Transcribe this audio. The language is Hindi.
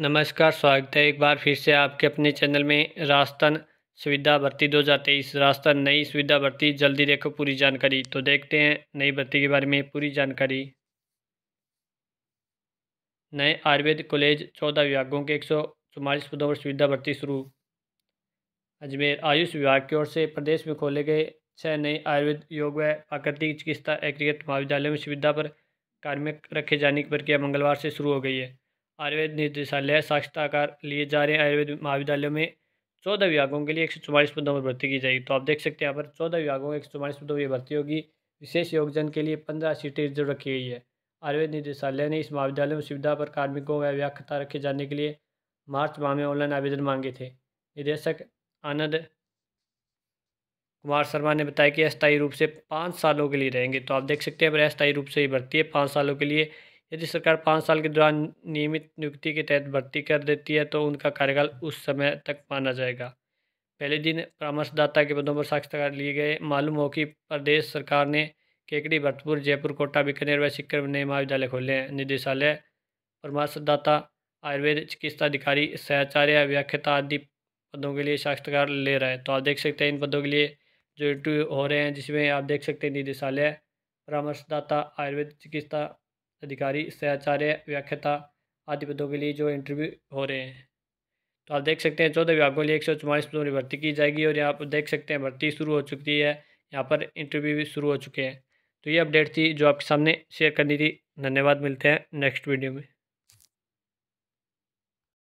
नमस्कार स्वागत है एक बार फिर से आपके अपने चैनल में राजस्थान सुविधा भर्ती दो हज़ार तेईस राजस्थान नई सुविधा भर्ती जल्दी देखो पूरी जानकारी तो देखते हैं नई भर्ती के बारे में पूरी जानकारी नए आयुर्वेद कॉलेज चौदह विभागों के एक सौ चौवालीस पदों पर सुविधा भर्ती शुरू अजमेर आयुष विभाग की ओर से प्रदेश में खोले गए छः नए आयुर्वेद योग व प्राकृतिक चिकित्सा एकीकृत महाविद्यालयों में सुविधा पर कार्मिक रखे जाने की प्रक्रिया मंगलवार से शुरू हो गई है आयुर्वेद निदेशालय साक्षताकार लिए जा रहे हैं आयुर्वेद महाविद्यालयों में चौदह विभागों के लिए एक सौ चौवालीस पदों पर भर्ती की जाएगी तो आप देख सकते हैं यहाँ पर चौदह विभागों में एक सौ चौवालीस पदों पर भर्ती होगी विशेष योगदान के लिए पंद्रह सीटें रिजर्व रखी गई है आयुर्वेद निदेशालय ने इस महाविद्यालय में सुविधा पर कार्मिकों व व्याख्यता रखे जाने के लिए मार्च माह में ऑनलाइन आवेदन मांगे थे निदेशक आनंद कुमार शर्मा ने बताया कि अस्थायी रूप से पाँच सालों के लिए रहेंगे तो आप देख सकते हैं पर अस्थायी रूप से ही भर्ती है पाँच सालों के लिए यदि सरकार पाँच साल के दौरान नियमित नियुक्ति के तहत भर्ती कर देती है तो उनका कार्यकाल उस समय तक माना जाएगा पहले दिन परामर्शदाता के पदों पर साक्षात्कार लिए गए मालूम हो कि प्रदेश सरकार ने केकड़ी भरतपुर जयपुर कोटा बीकानेर व सिक्कर नए महाविद्यालय खोले हैं निदेशालय परामर्शदाता आयुर्वेद चिकित्सा अधिकारी सहचार्य व्याख्याता आदि पदों के लिए साक्षात्कार ले रहे हैं तो आप देख सकते हैं इन पदों के लिए जो इंटरव्यू हो रहे हैं जिसमें आप देख सकते हैं निदेशालय परामर्शदाता आयुर्वेद चिकित्सा अधिकारी सहाचार्य व्याख्याता आदि पदों के लिए जो इंटरव्यू हो रहे हैं तो आप देख सकते हैं चौदह विभागों के लिए एक सौ चौवालीस पदों की भर्ती की जाएगी और यहाँ पर देख सकते हैं भर्ती शुरू हो चुकी है यहाँ पर इंटरव्यू भी शुरू हो चुके हैं तो ये अपडेट थी जो आपके सामने शेयर करनी थी धन्यवाद मिलते हैं नेक्स्ट वीडियो में